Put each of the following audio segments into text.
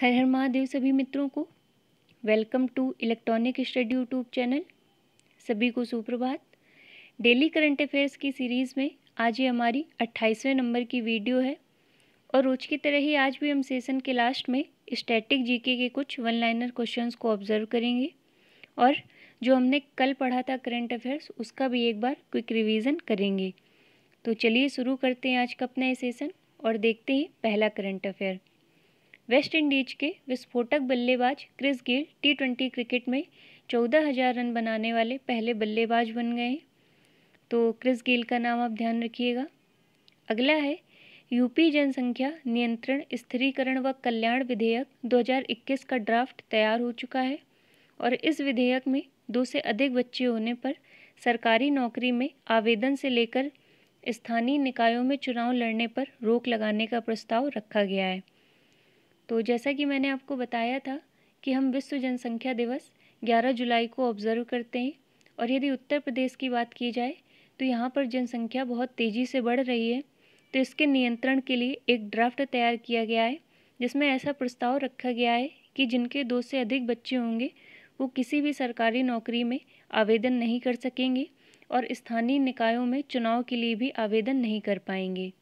हर हर महादेव सभी मित्रों को welcome to electronic study YouTube channel सभी को सुप्रभात डेली करंट अफेयर्स की सीरीज़ में आज ये हमारी 28वें नंबर की वीडियो है और रोज की तरह ही आज भी हम सेशन के लास्ट में स्टैटिक जीके के कुछ वन लाइनर क्वेश्चंस को ऑब्जर्व करेंगे और जो हमने कल पढ़ा था करंट अफेयर्स उसका भी एक बार क्विक रिविज़न करेंगे तो चलिए शुरू करते हैं आज का अपना ये सेसन और देखते हैं पहला करंट अफेयर वेस्ट इंडीज के विस्फोटक बल्लेबाज Chris Gayle T twenty cricket में चौदह हज़ार रन बनाने वाले पहले बल्लेबाज बन गए तो क्रिस गेल का नाम आप ध्यान रखिएगा अगला है यूपी जनसंख्या नियंत्रण स्थिरीकरण व कल्याण विधेयक 2021 का ड्राफ्ट तैयार हो चुका है और इस विधेयक में दो से अधिक बच्चे होने पर सरकारी नौकरी में आवेदन से लेकर स्थानीय निकायों में चुनाव लड़ने पर रोक लगाने का प्रस्ताव रखा गया है तो जैसा कि मैंने आपको बताया था कि हम विश्व जनसंख्या दिवस 11 जुलाई को ऑब्ज़र्व करते हैं और यदि उत्तर प्रदेश की बात की जाए तो यहाँ पर जनसंख्या बहुत तेज़ी से बढ़ रही है तो इसके नियंत्रण के लिए एक ड्राफ्ट तैयार किया गया है जिसमें ऐसा प्रस्ताव रखा गया है कि जिनके दो से अधिक बच्चे होंगे वो किसी भी सरकारी नौकरी में आवेदन नहीं कर सकेंगे और स्थानीय निकायों में चुनाव के लिए भी आवेदन नहीं कर पाएंगे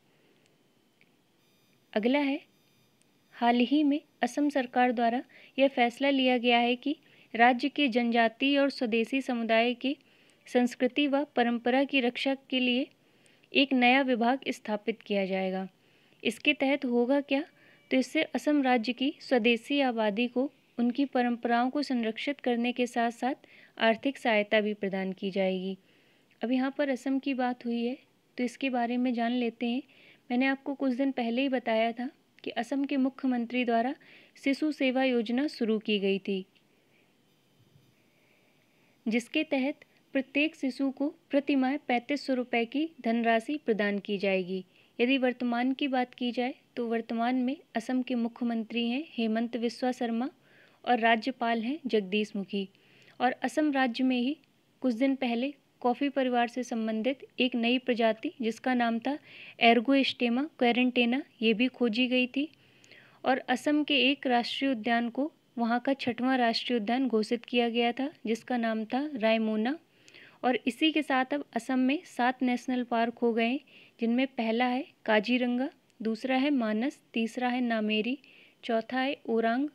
अगला है हाल ही में असम सरकार द्वारा यह फैसला लिया गया है कि राज्य के जनजातीय और स्वदेशी समुदाय की संस्कृति व परंपरा की रक्षा के लिए एक नया विभाग स्थापित किया जाएगा इसके तहत होगा क्या तो इससे असम राज्य की स्वदेशी आबादी को उनकी परंपराओं को संरक्षित करने के साथ साथ आर्थिक सहायता भी प्रदान की जाएगी अब यहाँ पर असम की बात हुई है तो इसके बारे में जान लेते हैं मैंने आपको कुछ दिन पहले ही बताया था कि असम के मुख्यमंत्री द्वारा शिशु सेवा योजना शुरू की गई थी जिसके तहत प्रत्येक शिशु को प्रति माह पैंतीस सौ रुपये की धनराशि प्रदान की जाएगी यदि वर्तमान की बात की जाए तो वर्तमान में असम के मुख्यमंत्री हैं हेमंत बिस्वा शर्मा और राज्यपाल हैं जगदीश मुखी और असम राज्य में ही कुछ दिन पहले कॉफ़ी परिवार से संबंधित एक नई प्रजाति जिसका नाम था एर्गोस्टेमा क्वारंटेना ये भी खोजी गई थी और असम के एक राष्ट्रीय उद्यान को वहाँ का छठवां राष्ट्रीय उद्यान घोषित किया गया था जिसका नाम था रायमोना और इसी के साथ अब असम में सात नेशनल पार्क हो गए जिनमें पहला है काजीरंगा दूसरा है मानस तीसरा है नामेरी चौथा है ओरांग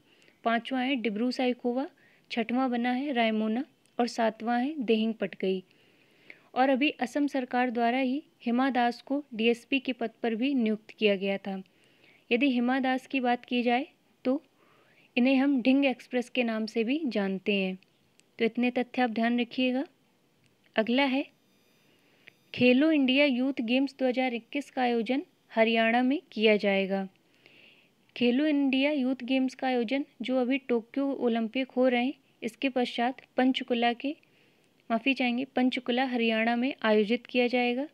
पांचवा है डिब्रू साइकोवा छठवां बना है रायमोना और सातवां है देहिंग पटगई और अभी असम सरकार द्वारा ही हिमा दास को डीएसपी के पद पर भी नियुक्त किया गया था यदि हिमा दास की बात की जाए तो इन्हें हम ढिंग एक्सप्रेस के नाम से भी जानते हैं तो इतने तथ्य आप ध्यान रखिएगा अगला है खेलो इंडिया यूथ गेम्स 2021 का आयोजन हरियाणा में किया जाएगा खेलो इंडिया यूथ गेम्स का आयोजन जो अभी टोक्यो ओलंपिक हो रहे हैं इसके पश्चात पंचकुला के माफ़ी चाहेंगे पंचकुला हरियाणा में आयोजित किया जाएगा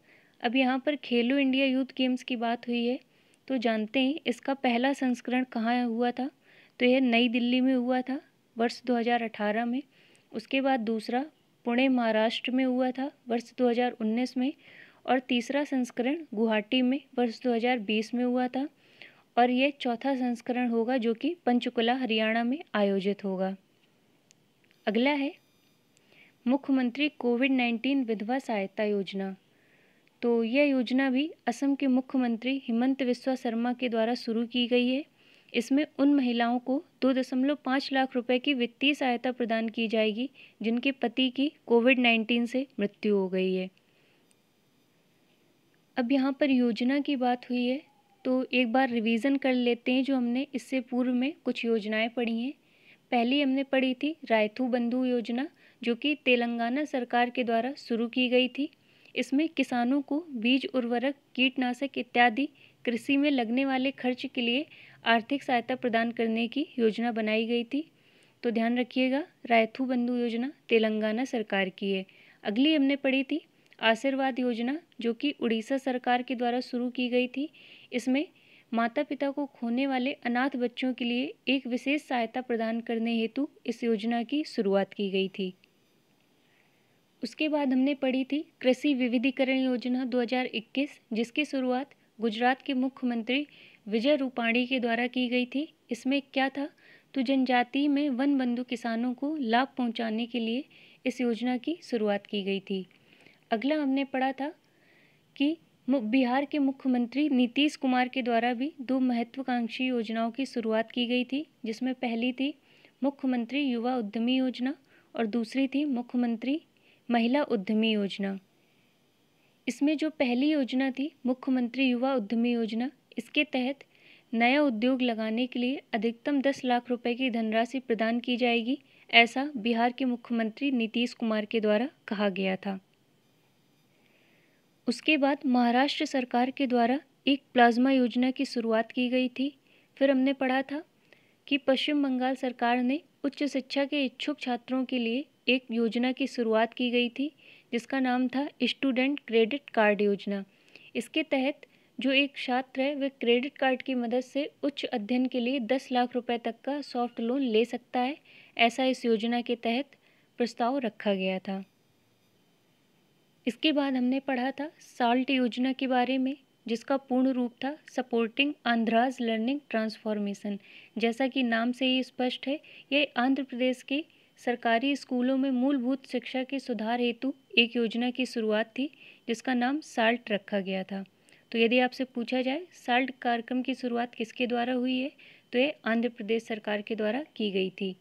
अब यहाँ पर खेलो इंडिया यूथ गेम्स की बात हुई है तो जानते हैं इसका पहला संस्करण कहाँ हुआ था तो यह नई दिल्ली में हुआ था वर्ष 2018 में उसके बाद दूसरा पुणे महाराष्ट्र में हुआ था वर्ष 2019 में और तीसरा संस्करण गुवाहाटी में वर्ष 2020 में हुआ था और यह चौथा संस्करण होगा जो कि पंचकुला हरियाणा में आयोजित होगा अगला है मुख्यमंत्री कोविड नाइन्टीन विधवा सहायता योजना तो यह योजना भी असम के मुख्यमंत्री हिमंत विश्वा शर्मा के द्वारा शुरू की गई है इसमें उन महिलाओं को दो दशमलव पाँच लाख रुपए की वित्तीय सहायता प्रदान की जाएगी जिनके पति की कोविड नाइन्टीन से मृत्यु हो गई है अब यहाँ पर योजना की बात हुई है तो एक बार रिवीजन कर लेते हैं जो हमने इससे पूर्व में कुछ योजनाएं पढ़ी हैं पहली हमने पढ़ी थी रायथू बंधु योजना जो कि तेलंगाना सरकार के द्वारा शुरू की गई थी इसमें किसानों को बीज उर्वरक कीटनाशक इत्यादि कृषि में लगने वाले खर्च के लिए आर्थिक सहायता प्रदान करने की योजना बनाई गई थी तो ध्यान रखिएगा रायथू बंधु योजना तेलंगाना सरकार की है अगली हमने पढ़ी थी आशीर्वाद योजना जो कि उड़ीसा सरकार के द्वारा शुरू की गई थी इसमें माता पिता को खोने वाले अनाथ बच्चों के लिए एक विशेष सहायता प्रदान करने हेतु इस योजना की शुरुआत की गई थी उसके बाद हमने पढ़ी थी कृषि विविधीकरण योजना 2021 जिसकी शुरुआत गुजरात के मुख्यमंत्री विजय रूपाणी के द्वारा की गई थी इसमें क्या था तो जनजाति में वन बंधु किसानों को लाभ पहुंचाने के लिए इस योजना की शुरुआत की गई थी अगला हमने पढ़ा था कि बिहार के मुख्यमंत्री नीतीश कुमार के द्वारा भी दो महत्वाकांक्षी योजनाओं की शुरुआत की गई थी जिसमें पहली थी मुख्यमंत्री युवा उद्यमी योजना और दूसरी थी मुख्यमंत्री महिला उद्यमी योजना इसमें जो पहली योजना थी मुख्यमंत्री युवा उद्यमी योजना इसके तहत नया उद्योग लगाने के लिए अधिकतम दस लाख रुपए की धनराशि प्रदान की जाएगी ऐसा बिहार के मुख्यमंत्री नीतीश कुमार के द्वारा कहा गया था उसके बाद महाराष्ट्र सरकार के द्वारा एक प्लाज्मा योजना की शुरुआत की गई थी फिर हमने पढ़ा था कि पश्चिम बंगाल सरकार ने उच्च शिक्षा के इच्छुक छात्रों के लिए एक योजना की शुरुआत की गई थी जिसका नाम था स्टूडेंट क्रेडिट कार्ड योजना इसके तहत जो एक छात्र है वह क्रेडिट कार्ड की मदद से उच्च अध्ययन के लिए दस लाख रुपए तक का सॉफ्ट लोन ले सकता है ऐसा इस योजना के तहत प्रस्ताव रखा गया था इसके बाद हमने पढ़ा था साल्ट योजना के बारे में जिसका पूर्ण रूप था सपोर्टिंग आंध्राज लर्निंग ट्रांसफॉर्मेशन जैसा कि नाम से ही स्पष्ट है यह आंध्र प्रदेश के सरकारी स्कूलों में मूलभूत शिक्षा के सुधार हेतु एक योजना की शुरुआत थी जिसका नाम साल्ट रखा गया था तो यदि आपसे पूछा जाए साल्ट कार्यक्रम की शुरुआत किसके द्वारा हुई है तो ये आंध्र प्रदेश सरकार के द्वारा की गई थी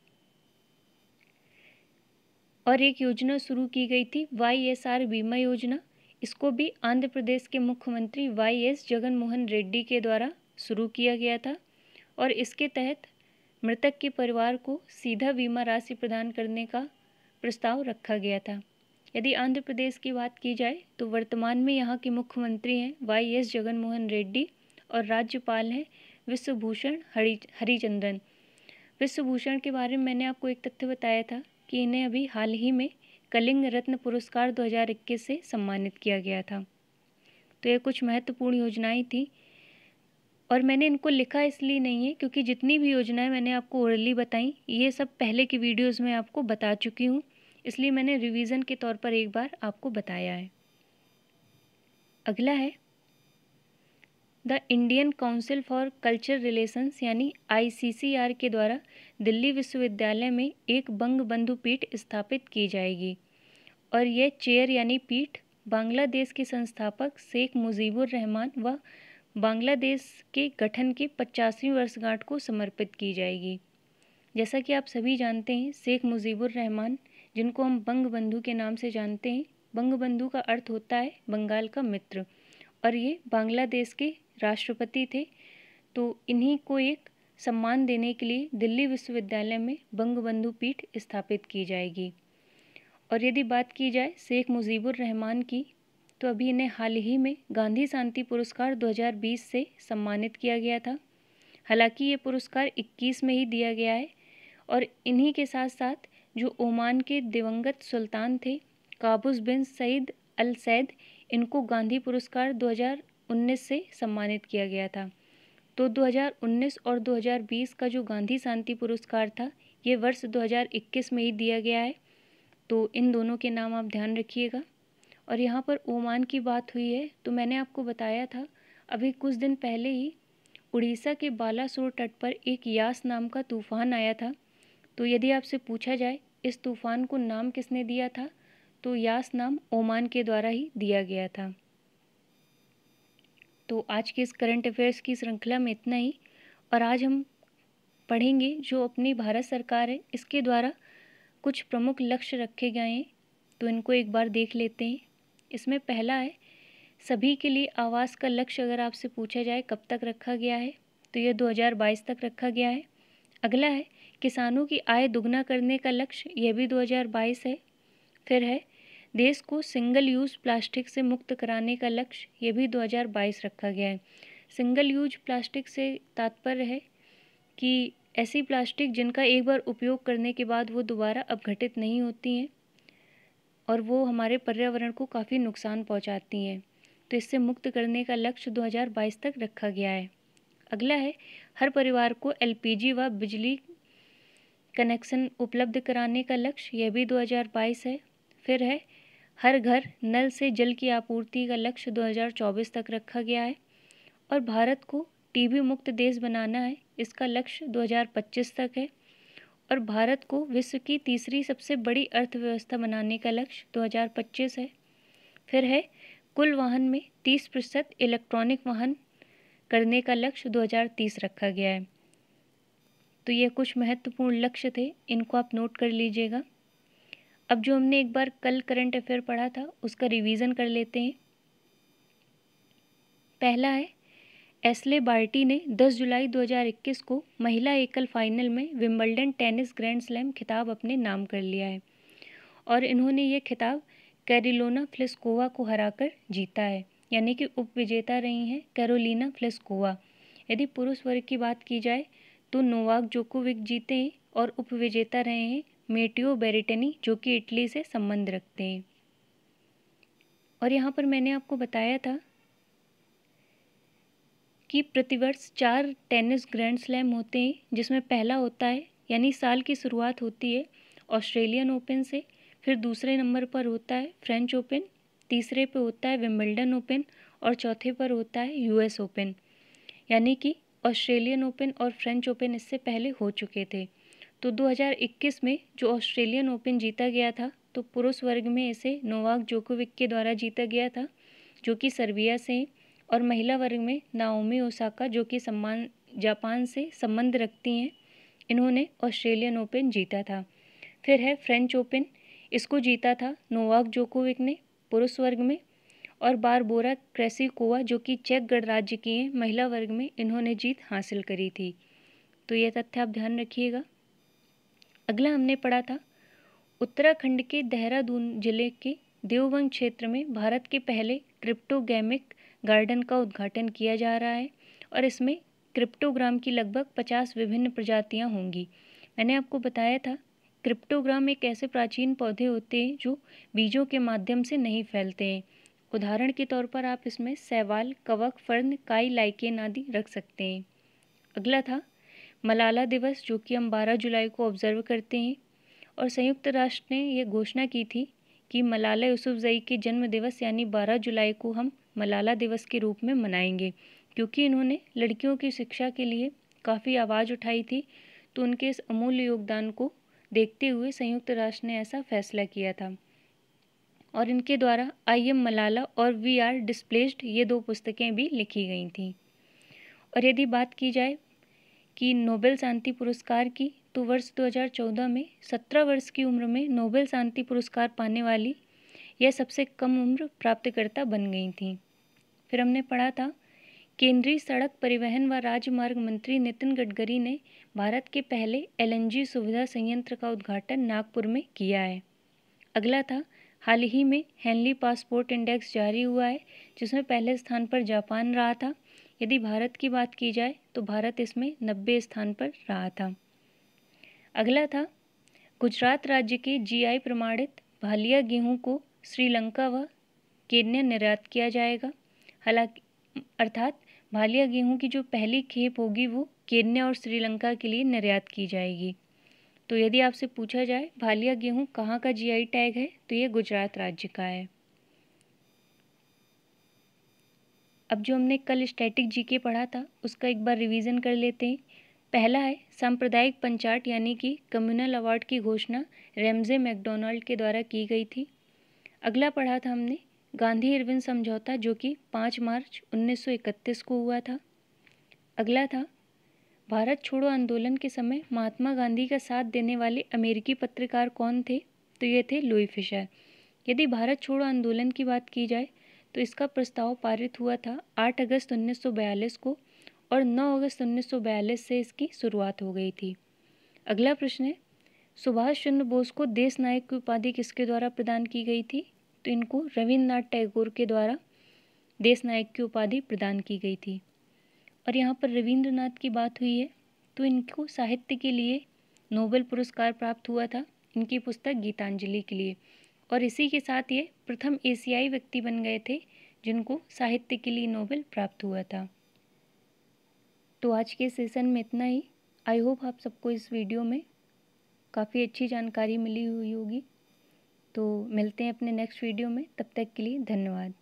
और एक योजना शुरू की गई थी वाई एस आर बीमा योजना इसको भी आंध्र प्रदेश के मुख्यमंत्री वाई एस जगनमोहन रेड्डी के द्वारा शुरू किया गया था और इसके तहत मृतक के परिवार को सीधा बीमा राशि प्रदान करने का प्रस्ताव रखा गया था यदि आंध्र प्रदेश की बात की जाए तो वर्तमान में यहाँ के मुख्यमंत्री हैं वाई एस जगनमोहन रेड्डी और राज्यपाल हैं विश्वभूषण हरी हरिचंद्रन विश्वभूषण के बारे में मैंने आपको एक तथ्य बताया था कि इन्हें अभी हाल ही में कलिंग रत्न पुरस्कार 2021 से सम्मानित किया गया था तो ये कुछ महत्वपूर्ण योजनाएं थी और मैंने इनको लिखा इसलिए नहीं है क्योंकि जितनी भी योजनाएं मैंने आपको ओरली बताई ये सब पहले की वीडियोस में आपको बता चुकी हूँ इसलिए मैंने रिवीजन के तौर पर एक बार आपको बताया है अगला है the Indian council for culture relations यानी आईसीसीआर के द्वारा दिल्ली विश्वविद्यालय में एक बंग बंधु पीठ स्थापित की जाएगी और यह चेयर यानी पीठ बांग्लादेश के संस्थापक शेख मुजीबुर रहमान व बांग्लादेश के गठन के पचासवीं वर्षगांठ को समर्पित की जाएगी जैसा कि आप सभी जानते हैं शेख मुजीबुर रहमान जिनको हम बंग बंधु के नाम से जानते हैं बंग बंधु का अर्थ होता है बंगाल का मित्र और ये बांग्लादेश के राष्ट्रपति थे तो इन्हीं को एक सम्मान देने के लिए दिल्ली विश्वविद्यालय में बंगबंधु पीठ स्थापित की जाएगी और यदि बात की जाए शेख मुजीबुर रहमान की तो अभी इन्हें हाल ही में गांधी शांति पुरस्कार 2020 से सम्मानित किया गया था हालांकि ये पुरस्कार 21 में ही दिया गया है और इन्हीं के साथ साथ जो ओमान के दिवंगत सुल्तान थे काबुस बिन सईद अल सैद इनको गांधी पुरस्कार 2019 से सम्मानित किया गया था तो 2019 और 2020 का जो गांधी शांति पुरस्कार था ये वर्ष 2021 में ही दिया गया है तो इन दोनों के नाम आप ध्यान रखिएगा और यहाँ पर ओमान की बात हुई है तो मैंने आपको बताया था अभी कुछ दिन पहले ही उड़ीसा के बालासोर तट पर एक यास नाम का तूफ़ान आया था तो यदि आपसे पूछा जाए इस तूफ़ान को नाम किसने दिया था तो यास नाम ओमान के द्वारा ही दिया गया था तो आज के इस करंट अफेयर्स की श्रृंखला में इतना ही और आज हम पढ़ेंगे जो अपनी भारत सरकार है इसके द्वारा कुछ प्रमुख लक्ष्य रखे गए हैं तो इनको एक बार देख लेते हैं इसमें पहला है सभी के लिए आवास का लक्ष्य अगर आपसे पूछा जाए कब तक रखा गया है तो यह 2022 तक रखा गया है अगला है किसानों की आय दुगना करने का लक्ष्य यह भी 2022 है फिर है देश को सिंगल यूज़ प्लास्टिक से मुक्त कराने का लक्ष्य यह भी 2022 रखा गया है सिंगल यूज प्लास्टिक से तात्पर्य है कि ऐसी प्लास्टिक जिनका एक बार उपयोग करने के बाद वो दोबारा अपघटित नहीं होती हैं और वो हमारे पर्यावरण को काफ़ी नुकसान पहुंचाती हैं तो इससे मुक्त करने का लक्ष्य 2022 तक रखा गया है अगला है हर परिवार को एलपीजी व बिजली कनेक्शन उपलब्ध कराने का लक्ष्य यह भी 2022 है फिर है हर घर नल से जल की आपूर्ति का लक्ष्य 2024 तक रखा गया है और भारत को टीबी मुक्त देश बनाना है इसका लक्ष्य 2025 तक है और भारत को विश्व की तीसरी सबसे बड़ी अर्थव्यवस्था बनाने का लक्ष्य 2025 है फिर है कुल वाहन में 30 प्रतिशत इलेक्ट्रॉनिक वाहन करने का लक्ष्य 2030 रखा गया है तो ये कुछ महत्वपूर्ण लक्ष्य थे इनको आप नोट कर लीजिएगा अब जो हमने एक बार कल करंट अफेयर पढ़ा था उसका रिवीजन कर लेते हैं पहला है एसले बार्टी ने 10 जुलाई 2021 को महिला एकल फाइनल में विम्बलडन टेनिस ग्रैंड स्लैम खिताब अपने नाम कर लिया है और इन्होंने ये खिताब कैरिलोना फ्लिस्कोवा को हराकर जीता है यानी कि उप विजेता रही हैं कैरोलिना फ्लिस्कोवा यदि पुरुष वर्ग की बात की जाए तो नोवाक जोकोविक जीते हैं और उप विजेता रहे हैं मेटियो बेरिटनी जो कि इटली से संबंध रखते हैं और यहाँ पर मैंने आपको बताया था कि प्रतिवर्ष चार टेनिस ग्रैंड स्लैम होते हैं जिसमें पहला होता है यानी साल की शुरुआत होती है ऑस्ट्रेलियन ओपन से फिर दूसरे नंबर पर होता है फ्रेंच ओपन तीसरे पे होता है विम्बल्डन ओपन और चौथे पर होता है यूएस ओपन यानी कि ऑस्ट्रेलियन ओपन और फ्रेंच ओपन इससे पहले हो चुके थे तो 2021 में जो ऑस्ट्रेलियन ओपन जीता गया था तो पुरुष वर्ग में इसे नोवाक जोकोविक के द्वारा जीता गया था जो कि सर्बिया से और महिला वर्ग में नाओमी ओसाका जो कि सम्मान जापान से संबंध रखती हैं इन्होंने ऑस्ट्रेलियन ओपन जीता था फिर है फ्रेंच ओपन इसको जीता था नोवाक जोकोविक ने पुरुष वर्ग में और बारबोरा क्रेसिकोवा जो कि चेक गणराज्य की हैं महिला वर्ग में इन्होंने जीत हासिल करी थी तो यह तथ्य आप ध्यान रखिएगा अगला हमने पढ़ा था उत्तराखंड के देहरादून जिले के देवबंग क्षेत्र में भारत के पहले ट्रिप्टोगैमिक गार्डन का उद्घाटन किया जा रहा है और इसमें क्रिप्टोग्राम की लगभग पचास विभिन्न प्रजातियाँ होंगी मैंने आपको बताया था क्रिप्टोग्राम एक ऐसे प्राचीन पौधे होते हैं जो बीजों के माध्यम से नहीं फैलते हैं उदाहरण के तौर पर आप इसमें सैवाल कवक फर्न काई लाइकेन आदि रख सकते हैं अगला था मलाला दिवस जो कि हम 12 जुलाई को ऑब्जर्व करते हैं और संयुक्त राष्ट्र ने यह घोषणा की थी कि मलाला यूसुफजई के जन्म दिवस यानी 12 जुलाई को हम मलाला दिवस के रूप में मनाएंगे क्योंकि इन्होंने लड़कियों की शिक्षा के लिए काफ़ी आवाज़ उठाई थी तो उनके इस अमूल्य योगदान को देखते हुए संयुक्त राष्ट्र ने ऐसा फैसला किया था और इनके द्वारा आई एम मलाला और वी आर डिस्प्लेस्ड ये दो पुस्तकें भी लिखी गई थीं और यदि बात की जाए कि नोबेल शांति पुरस्कार की तो वर्ष 2014 में 17 वर्ष की उम्र में नोबेल शांति पुरस्कार पाने वाली यह सबसे कम उम्र प्राप्तकर्ता बन गई थीं फिर हमने पढ़ा था केंद्रीय सड़क परिवहन व राजमार्ग मंत्री नितिन गडकरी ने भारत के पहले एलएनजी सुविधा संयंत्र का उद्घाटन नागपुर में किया है अगला था हाल ही में हैंनली पासपोर्ट इंडेक्स जारी हुआ है जिसमें पहले स्थान पर जापान रहा था यदि भारत की बात की जाए तो भारत इसमें नब्बे स्थान पर रहा था अगला था गुजरात राज्य के जीआई प्रमाणित भालिया गेहूं को श्रीलंका व केन्या निर्यात किया जाएगा हालांकि अर्थात भालिया गेहूं की जो पहली खेप होगी वो केन्या और श्रीलंका के लिए निर्यात की जाएगी तो यदि आपसे पूछा जाए भालिया गेहूं कहाँ का जीआई टैग है तो ये गुजरात राज्य का है अब जो हमने कल स्टैटिक जीके पढ़ा था उसका एक बार रिवीजन कर लेते हैं पहला है सांप्रदायिक पंचायत यानी कि कम्युनल अवार्ड की घोषणा रेमजे मैकडोनाल्ड के द्वारा की गई थी अगला पढ़ा था हमने गांधी इरविन समझौता जो कि 5 मार्च 1931 को हुआ था अगला था भारत छोड़ो आंदोलन के समय महात्मा गांधी का साथ देने वाले अमेरिकी पत्रकार कौन थे तो ये थे लुई फिशर यदि भारत छोड़ो आंदोलन की बात की जाए तो इसका प्रस्ताव पारित हुआ था 8 अगस्त 1942 को और 9 अगस्त 1942 से इसकी शुरुआत हो गई थी अगला प्रश्न है सुभाष चंद्र बोस को देश नायक की उपाधि किसके द्वारा प्रदान की गई थी तो इनको रविन्द्रनाथ टैगोर के द्वारा देश नायक की उपाधि प्रदान की गई थी और यहाँ पर रविंद्रनाथ की बात हुई है तो इनको साहित्य के लिए नोबेल पुरस्कार प्राप्त हुआ था इनकी पुस्तक गीतांजलि के लिए और इसी के साथ ये प्रथम एशियाई व्यक्ति बन गए थे जिनको साहित्य के लिए नोबेल प्राप्त हुआ था तो आज के सेशन में इतना ही आई होप आप सबको इस वीडियो में काफ़ी अच्छी जानकारी मिली हुई होगी तो मिलते हैं अपने नेक्स्ट वीडियो में तब तक के लिए धन्यवाद